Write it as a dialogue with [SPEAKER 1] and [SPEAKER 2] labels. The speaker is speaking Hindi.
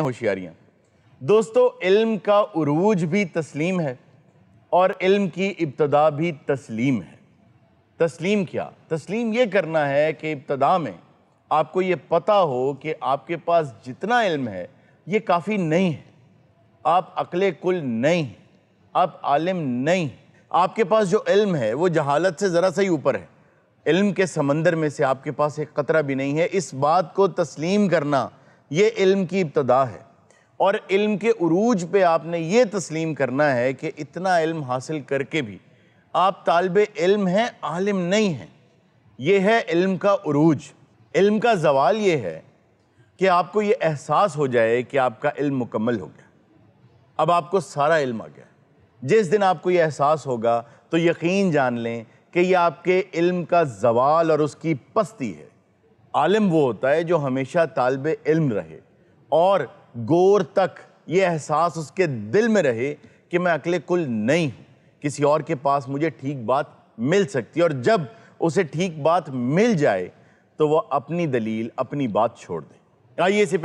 [SPEAKER 1] होशियारियाँ दोस्तों इल्म का उरूज भी तस्लीम है और इल्म की इब्तदा भी तस्लीम है तस्लीम क्या तस्लीम ये करना है कि इब्तदा में आपको ये पता हो कि आपके पास जितना इल्म है ये काफ़ी नहीं है आप अकल कुल नहीं आप आलिम नहीं आपके पास जो इल्म है वो जहालत से ज़रा सा ही ऊपर है इल्म के समंदर में से आपके पास एक कतरा भी नहीं है इस बात को तस्लीम करना ये इल्म की इब्तदा है और इल्म के उरूज पे आपने ये तस्लीम करना है कि इतना इल्म हासिल करके भी आप तालब इल्म हैं आलिम नहीं हैं ये है इल्म का उरूज इल्म का जवाल ये है कि आपको ये एहसास हो जाए कि आपका इल्म मुकम्मल हो गया अब आपको सारा इल्म आ गया जिस दिन आपको ये एहसास होगा तो यकीन जान लें कि यह आपके इल्म का जवाल और उसकी पस्ती है आलिम वो होता है जो हमेशा तालब इल्म रहे और गौर तक ये एहसास उसके दिल में रहे कि मैं अकले कुल नहीं हूँ किसी और के पास मुझे ठीक बात मिल सकती है और जब उसे ठीक बात मिल जाए तो वह अपनी दलील अपनी बात छोड़ दे आइए इसी